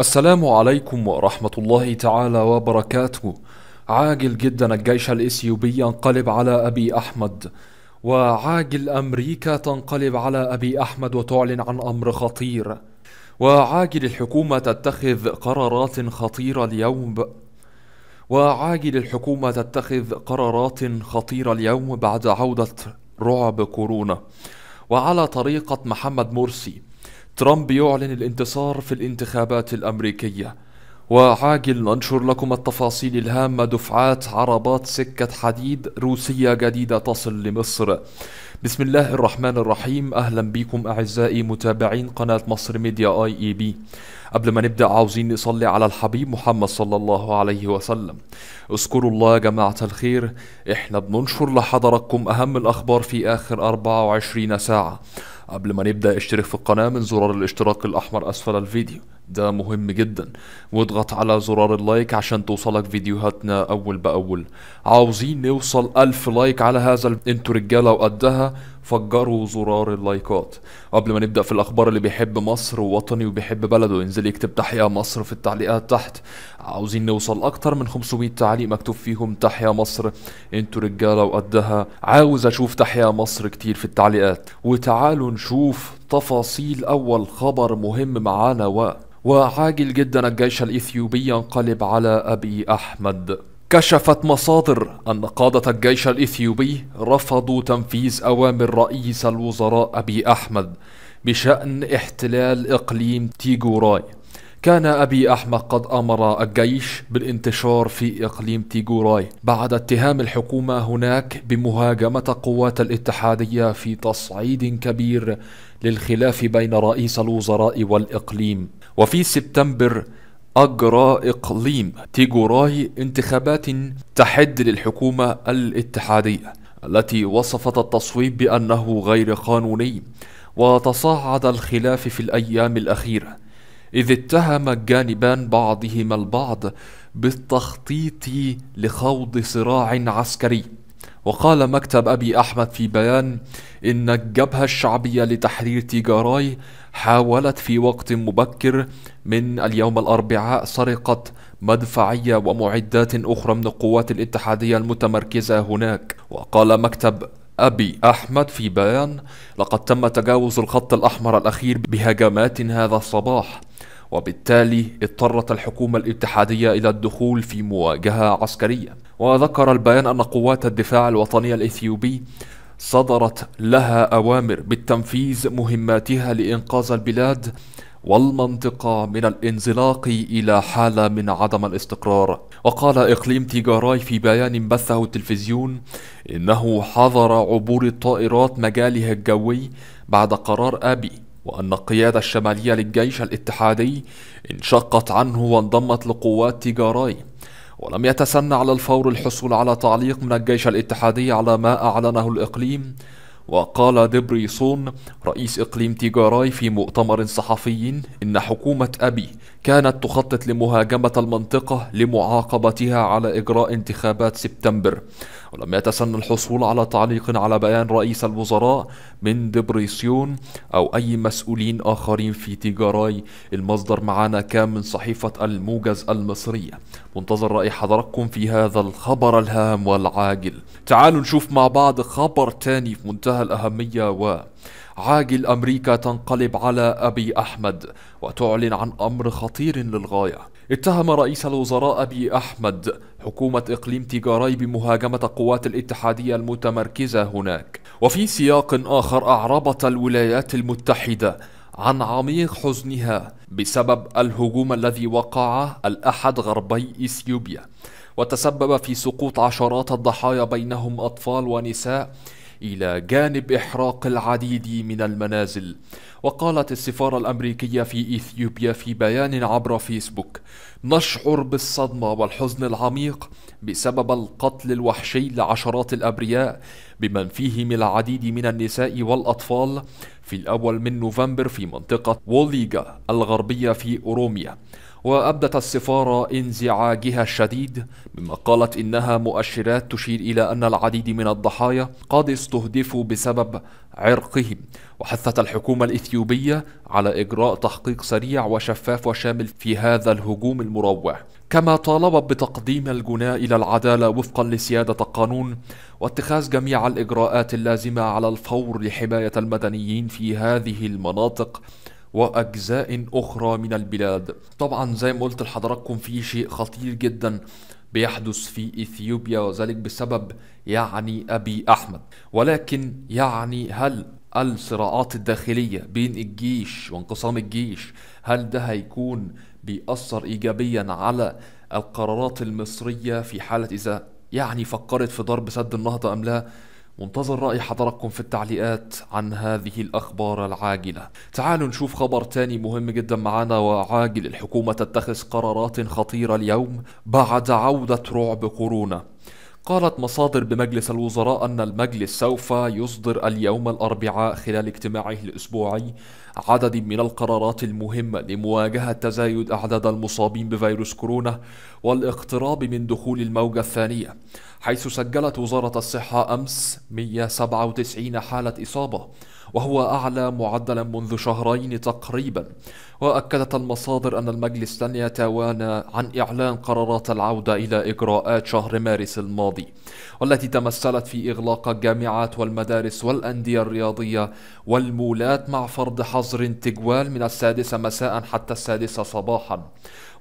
السلام عليكم ورحمة الله تعالى وبركاته عاجل جدا الجيش الإثيوبي ينقلب على أبي أحمد وعاجل أمريكا تنقلب على أبي أحمد وتعلن عن أمر خطير وعاجل الحكومة تتخذ قرارات خطيرة اليوم وعاجل الحكومة تتخذ قرارات خطيرة اليوم بعد عودة رعب كورونا وعلى طريقة محمد مرسي ترامب يعلن الانتصار في الانتخابات الأمريكية وعاجل ننشر لكم التفاصيل الهامة دفعات عربات سكة حديد روسية جديدة تصل لمصر بسم الله الرحمن الرحيم أهلا بكم أعزائي متابعين قناة مصر ميديا آي إي بي قبل ما نبدأ عاوزين نصلي على الحبيب محمد صلى الله عليه وسلم اذكروا الله يا جماعة الخير احنا بننشر لحضراتكم أهم الأخبار في آخر 24 ساعة قبل ما نبدأ اشترك في القناة من زرار الاشتراك الأحمر أسفل الفيديو ده مهم جدا واضغط على زرار اللايك عشان توصلك فيديوهاتنا اول باول عاوزين نوصل الف لايك على هذا ال... انتوا رجاله وقدها فجروا زرار اللايكات قبل ما نبدا في الاخبار اللي بيحب مصر ووطني وبيحب بلده انزل يكتب تحيا مصر في التعليقات تحت عاوزين نوصل اكتر من 500 تعليق مكتوب فيهم تحيا مصر انتوا رجاله وقدها عاوز اشوف تحيا مصر كتير في التعليقات وتعالوا نشوف تفاصيل أول خبر مهم معانا و وعاجل جدا الجيش الإثيوبي ينقلب على أبي أحمد كشفت مصادر أن قادة الجيش الإثيوبي رفضوا تنفيذ أوامر رئيس الوزراء أبي أحمد بشأن احتلال إقليم تيجوراي كان أبي أحمد قد أمر الجيش بالانتشار في إقليم تيغوراي بعد اتهام الحكومة هناك بمهاجمة قوات الاتحادية في تصعيد كبير للخلاف بين رئيس الوزراء والإقليم وفي سبتمبر أجرى إقليم تيغوراي انتخابات تحد للحكومة الاتحادية التي وصفت التصويب بأنه غير قانوني وتصاعد الخلاف في الأيام الأخيرة إذ اتهم الجانبان بعضهما البعض بالتخطيط لخوض صراع عسكري وقال مكتب أبي أحمد في بيان إن الجبهة الشعبية لتحرير تيجاراي حاولت في وقت مبكر من اليوم الأربعاء سرقة مدفعية ومعدات أخرى من القوات الاتحادية المتمركزة هناك وقال مكتب أبي أحمد في بيان لقد تم تجاوز الخط الأحمر الأخير بهجمات هذا الصباح وبالتالي اضطرت الحكومة الاتحادية إلى الدخول في مواجهة عسكرية وذكر البيان أن قوات الدفاع الوطني الإثيوبي صدرت لها أوامر بالتنفيذ مهماتها لإنقاذ البلاد والمنطقة من الانزلاق إلى حالة من عدم الاستقرار وقال إقليم تيجاراي في بيان بثه التلفزيون إنه حظر عبور الطائرات مجالها الجوي بعد قرار أبي وأن القيادة الشمالية للجيش الاتحادي انشقت عنه وانضمت لقوات تيجاراي ولم يتسنى على الفور الحصول على تعليق من الجيش الاتحادي على ما أعلنه الإقليم وقال دبريسون رئيس إقليم تيجاراي في مؤتمر صحفي إن حكومة أبي كانت تخطط لمهاجمة المنطقة لمعاقبتها على إجراء انتخابات سبتمبر ولم يتسن الحصول على تعليق على بيان رئيس الوزراء من دبريسيون أو أي مسؤولين آخرين في تيجاراي المصدر معنا كان من صحيفة الموجز المصرية منتظر رأي حضراتكم في هذا الخبر الهام والعاجل تعالوا نشوف مع بعض خبر تاني في منتهى الأهمية و عاجل أمريكا تنقلب على أبي أحمد وتعلن عن أمر خطير للغاية اتهم رئيس الوزراء أبي أحمد حكومة إقليم تيجاراي بمهاجمة قوات الاتحادية المتمركزة هناك وفي سياق آخر أعربت الولايات المتحدة عن عميق حزنها بسبب الهجوم الذي وقع الأحد غربي إثيوبيا وتسبب في سقوط عشرات الضحايا بينهم أطفال ونساء إلى جانب إحراق العديد من المنازل وقالت السفارة الأمريكية في إثيوبيا في بيان عبر فيسبوك نشعر بالصدمة والحزن العميق بسبب القتل الوحشي لعشرات الأبرياء بمن فيهم العديد من النساء والأطفال في الأول من نوفمبر في منطقة ووليغا الغربية في أوروميا وأبدت السفارة انزعاجها الشديد مما قالت إنها مؤشرات تشير إلى أن العديد من الضحايا قد استهدفوا بسبب عرقهم وحثت الحكومة الإثيوبية على إجراء تحقيق سريع وشفاف وشامل في هذا الهجوم المروع كما طالبت بتقديم الجناة إلى العدالة وفقا لسيادة القانون واتخاذ جميع الإجراءات اللازمة على الفور لحماية المدنيين في هذه المناطق واجزاء اخرى من البلاد طبعا زي ما قلت لحضراتكم في شيء خطير جدا بيحدث في اثيوبيا وذلك بسبب يعني ابي احمد ولكن يعني هل الصراعات الداخليه بين الجيش وانقسام الجيش هل ده هيكون بيأثر ايجابيا على القرارات المصريه في حاله اذا يعني فكرت في ضرب سد النهضه ام لا منتظر رأي حضراتكم في التعليقات عن هذه الأخبار العاجلة تعالوا نشوف خبر تاني مهم جدا معنا وعاجل الحكومة تتخذ قرارات خطيرة اليوم بعد عودة رعب كورونا قالت مصادر بمجلس الوزراء أن المجلس سوف يصدر اليوم الأربعاء خلال اجتماعه الأسبوعي عدد من القرارات المهمة لمواجهة تزايد أعداد المصابين بفيروس كورونا والاقتراب من دخول الموجة الثانية حيث سجلت وزارة الصحة أمس 197 حالة إصابة وهو أعلى معدلا منذ شهرين تقريبا وأكدت المصادر أن المجلس لن يتوانى عن إعلان قرارات العودة إلى إجراءات شهر مارس الماضي والتي تمثلت في إغلاق الجامعات والمدارس والأندية الرياضية والمولات مع فرض حظر حظر تجوال من السادسة مساء حتى السادسة صباحا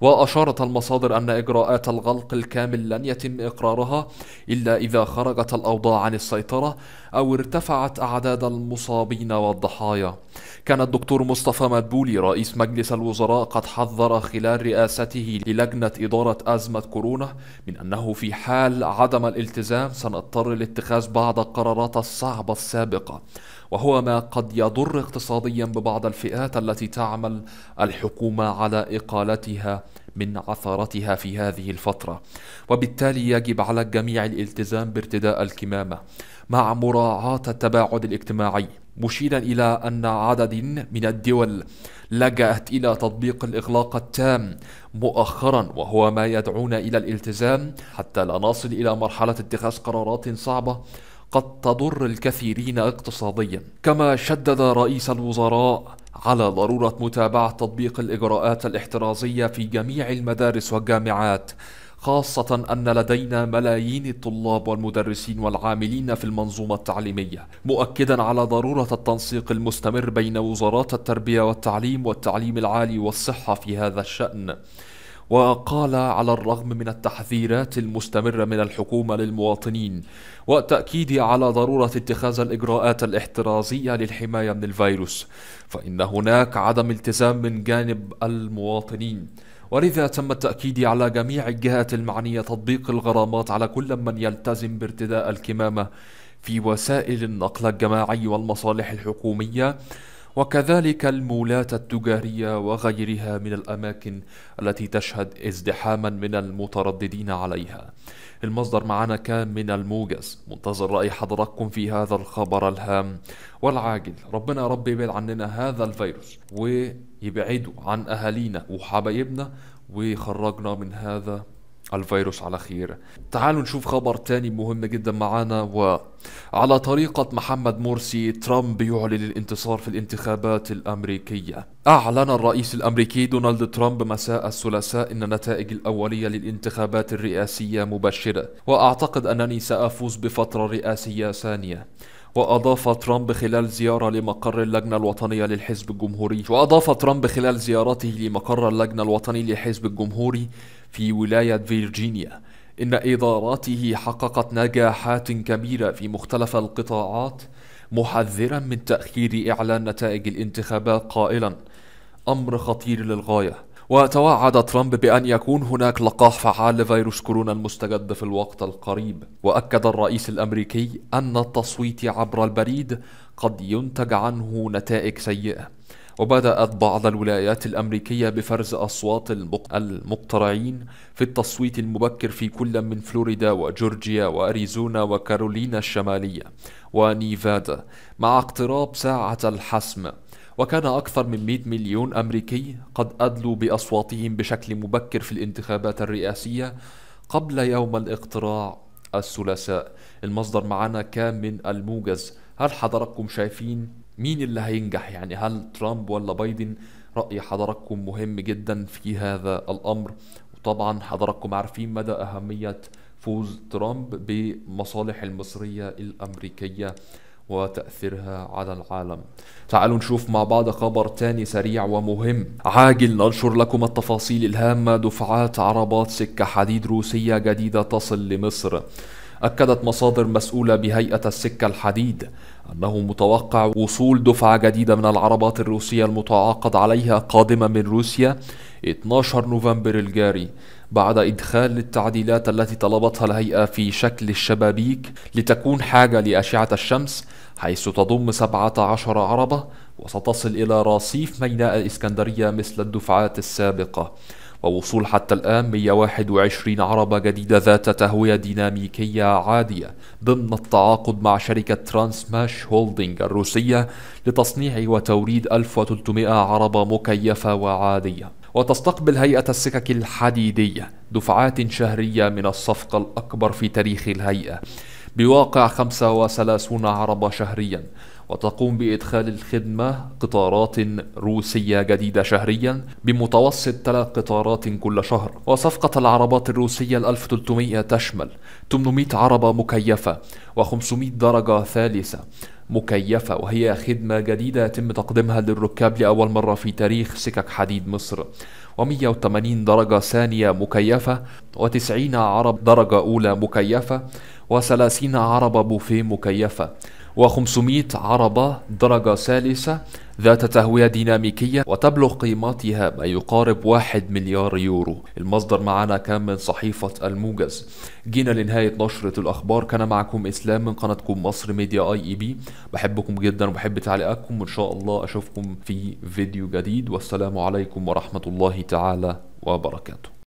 وأشارت المصادر أن إجراءات الغلق الكامل لن يتم إقرارها إلا إذا خرجت الأوضاع عن السيطرة أو ارتفعت أعداد المصابين والضحايا كان الدكتور مصطفى مدبولي رئيس مجلس الوزراء قد حذر خلال رئاسته للجنة إدارة أزمة كورونا من أنه في حال عدم الالتزام سنضطر لاتخاذ بعض القرارات الصعبة السابقة وهو ما قد يضر اقتصاديا ببعض الفئات التي تعمل الحكومة على إقالتها من عثرتها في هذه الفترة وبالتالي يجب على الجميع الالتزام بارتداء الكمامة مع مراعاة التباعد الاجتماعي مشيرا إلى أن عدد من الدول لجأت إلى تطبيق الإغلاق التام مؤخرا وهو ما يدعونا إلى الالتزام حتى لا نصل إلى مرحلة اتخاذ قرارات صعبة قد تضر الكثيرين اقتصاديا كما شدد رئيس الوزراء على ضرورة متابعة تطبيق الإجراءات الاحترازية في جميع المدارس والجامعات خاصة أن لدينا ملايين الطلاب والمدرسين والعاملين في المنظومة التعليمية، مؤكدا على ضرورة التنسيق المستمر بين وزارات التربية والتعليم والتعليم العالي والصحة في هذا الشأن. وقال على الرغم من التحذيرات المستمرة من الحكومة للمواطنين والتأكيد على ضرورة اتخاذ الإجراءات الاحترازية للحماية من الفيروس فإن هناك عدم التزام من جانب المواطنين ولذا تم التأكيد على جميع الجهات المعنية تطبيق الغرامات على كل من يلتزم بارتداء الكمامة في وسائل النقل الجماعي والمصالح الحكومية وكذلك المولات التجارية وغيرها من الأماكن التي تشهد ازدحاما من المترددين عليها المصدر معنا كان من الموجز منتظر رأي حضراتكم في هذا الخبر الهام والعاجل ربنا يا رب يبعد عننا هذا الفيروس ويبعده عن أهالينا وحبايبنا ويخرجنا من هذا الفيروس على خير تعالوا نشوف خبر تاني مهم جدا معانا وعلى طريقة محمد مرسي ترامب يعلن الانتصار في الانتخابات الأمريكية أعلن الرئيس الأمريكي دونالد ترامب مساء الثلاثاء أن النتائج الأولية للانتخابات الرئاسية مبشرة وأعتقد أنني سأفوز بفترة رئاسية ثانية وأضاف ترامب خلال زيارة لمقر اللجنة الوطنية للحزب الجمهوري وأضاف ترامب خلال زيارته لمقر اللجنة الوطنية للحزب الجمهوري في ولاية فيرجينيا إن إداراته حققت نجاحات كبيرة في مختلف القطاعات محذرا من تأخير إعلان نتائج الانتخابات قائلا أمر خطير للغاية وتوعد ترامب بأن يكون هناك لقاح فعال لفيروس كورونا المستجد في الوقت القريب وأكد الرئيس الأمريكي أن التصويت عبر البريد قد ينتج عنه نتائج سيئة وبدأت بعض الولايات الأمريكية بفرز أصوات المقترعين في التصويت المبكر في كل من فلوريدا وجورجيا وأريزونا وكارولينا الشمالية ونيفادا مع اقتراب ساعة الحسم وكان أكثر من 100 مليون أمريكي قد أدلوا بأصواتهم بشكل مبكر في الانتخابات الرئاسية قبل يوم الاقتراع الثلاثاء المصدر معنا كان من الموجز هل حضراتكم شايفين مين اللي هينجح يعني هل ترامب ولا بايدن رأي حضراتكم مهم جدا في هذا الأمر وطبعا حضراتكم عارفين مدى أهمية فوز ترامب بمصالح المصرية الأمريكية وتأثيرها على العالم تعالوا نشوف مع بعض خبر تاني سريع ومهم عاجل ننشر لكم التفاصيل الهامة دفعات عربات سكة حديد روسية جديدة تصل لمصر أكدت مصادر مسؤولة بهيئة السكة الحديد أنه متوقع وصول دفعة جديدة من العربات الروسية المتعاقد عليها قادمة من روسيا 12 نوفمبر الجاري بعد إدخال التعديلات التي طلبتها الهيئة في شكل الشبابيك لتكون حاجة لأشعة الشمس حيث تضم 17 عربة وستصل إلى رصيف ميناء الإسكندرية مثل الدفعات السابقة ووصول حتى الآن 121 عربة جديدة ذات تهوية ديناميكية عادية ضمن التعاقد مع شركة ترانس ماش هولدنج الروسية لتصنيع وتوريد 1300 عربة مكيفة وعادية وتستقبل هيئة السكك الحديدية دفعات شهرية من الصفقة الأكبر في تاريخ الهيئة بواقع 35 عربة شهريا وتقوم بإدخال الخدمة قطارات روسية جديدة شهريا بمتوسط ثلاث قطارات كل شهر وصفقة العربات الروسية الـ 1300 تشمل 800 عربة مكيفة و500 درجة ثالثة مكيفة وهي خدمة جديدة يتم تقديمها للركاب لأول مرة في تاريخ سكك حديد مصر و180 درجة ثانية مكيفة و90 عرب درجة أولى مكيفة و30 عربة بوفيه مكيفة و500 عربة درجة ثالثة ذات تهوية ديناميكية وتبلغ قيمتها ما يقارب واحد مليار يورو المصدر معنا كان من صحيفة الموجز جينا لنهاية نشرة الأخبار كان معكم إسلام من قناتكم مصر ميديا أي إي بي بحبكم جدا وبحب تعليقاتكم وإن شاء الله أشوفكم في فيديو جديد والسلام عليكم ورحمة الله تعالى وبركاته